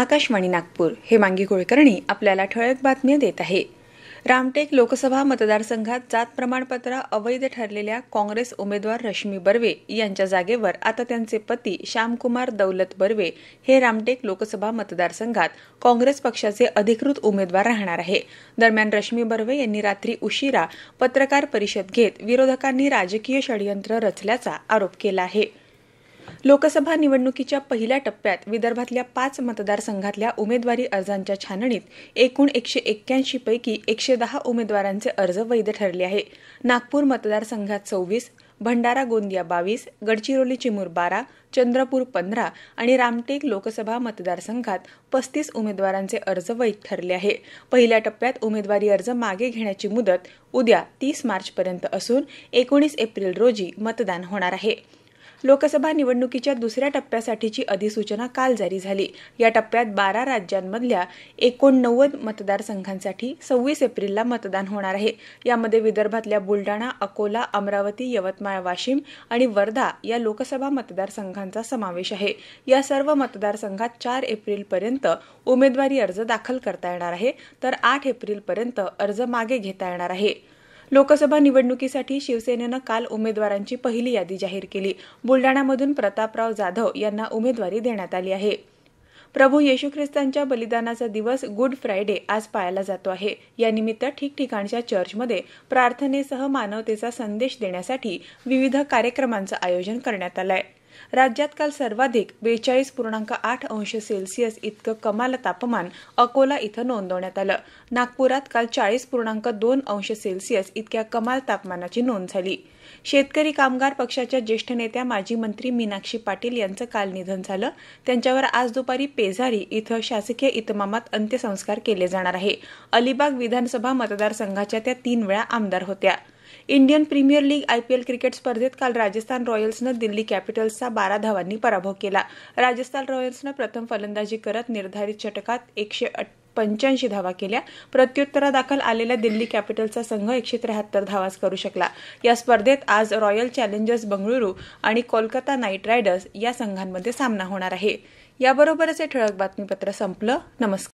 आकाशवाणी नागपूर मांगी कुळकर्णी आपल्याला ठळक बातम्या देत आहे रामटेक लोकसभा मतदारसंघात जात प्रमाणपत्र अवैध ठरलेल्या काँग्रेस उमेदवार रश्मी बर्वे यांच्या जागेवर आता त्यांचे पती श्यामकुमार दौलत बर्वे हे रामटेक लोकसभा मतदारसंघात काँग्रेस पक्षाचे अधिकृत उमेदवार राहणार आहे दरम्यान रश्मी बर्वे यांनी रात्री उशिरा पत्रकार परिषद घेत विरोधकांनी राजकीय षडयंत्र रचल्याचा आरोप केला आहे लोकसभा निवडणुकीच्या पहिल्या टप्प्यात विदर्भातल्या पाच मतदारसंघातल्या उमेदवारी अर्जांच्या छाननीत एकूण एकशे एक्क्याऐंशी पैकी एकशे दहा उमेदवारांचे अर्ज वैध ठरले आहे नागपूर मतदारसंघात सव्वीस भंडारा गोंदिया बावीस गडचिरोली चिमूर बारा चंद्रपूर पंधरा आणि रामटेक लोकसभा मतदारसंघात पस्तीस उमेदवारांचे अर्ज वैध ठरले आहे पहिल्या टप्प्यात उमेदवारी अर्ज मागे घेण्याची मुदत उद्या तीस मार्चपर्यंत असून एकोणीस एप्रिल रोजी मतदान होणार आहे लोकसभा निवडणुकीच्या दुसऱ्या टप्प्यासाठीची अधिसूचना काल जारी झाली या टप्प्यात बारा राज्यांमधल्या एकोणनव्वद मतदारसंघांसाठी सव्वीस एप्रिलला मतदान होणार आहे यामध्ये विदर्भातल्या बुलडाणा अकोला अमरावती यवतमाळ वाशिम आणि वर्धा या लोकसभा मतदारसंघांचा समावेश आहे या सर्व मतदारसंघात चार एप्रिलपर्यंत उमेदवारी अर्ज दाखल करता येणार आहे तर आठ एप्रिलपर्यंत अर्ज मागे घेता येणार आहे लोकसभा निवडणुकीसाठी शिवसेनेनं काल उमेदवारांची पहिली यादी जाहीर केली बुलडाण्यामधून प्रतापराव जाधव यांना उमेदवारी देण्यात आली आहे प्रभू येशू ख्रिस्तांच्या बलिदानाचा दिवस गुड फ्रायडे आज पाळला जातो आहे यानिमित्त ठिकठिकाणच्या चर्चमध्ये प्रार्थनेसह मानवतेचा संदेश देण्यासाठी विविध कार्यक्रमांचं आयोजन करण्यात आलं आहे राज्यात काल सर्वाधिक बेचाळीस पूर्णांक आठ अंश सेल्सिअस इतकं कमाल तापमान अकोला इथं नोंदवण्यात आलं नागपुरात काल चाळीस पूर्णांक दोन अंश सेल्सिअस इतक्या कमाल तापमानाची नोंद झाली शेतकरी कामगार पक्षाच्या ज्येष्ठ नेत्या माजी मंत्री मीनाक्षी पाटील यांचं काल निधन झालं त्यांच्यावर आज दुपारी पेझारी इथं शासकीय इतमामात अंत्यसंस्कार केले जाणार आहे अलिबाग विधानसभा मतदारसंघाच्या त्या तीन वेळा आमदार होत्या Indian Premier League IPL cricket स्पर्धेत काल राजस्थान रॉयल्सनं दिल्ली कॅपिटल्सचा बारा धावांनी पराभव केला राजस्थान रॉयल्सनं प्रथम फलंदाजी करत निर्धारित षटकात एकशे पंच्याऐंशी धावा केल्या प्रत्युत्तरादाखल आलेल्या दिल्ली कॅपिटल्सचा संघ एकशे त्र्याहत्तर धावाच करू शकला या स्पर्धेत आज रॉयल चॅलेंजर्स बंगळुरू आणि कोलकाता नाईट रायडर्स या संघांमध्ये सामना होणार आहे याबरोबरच हे ठळक बातमीपत्र संपलं नमस्कार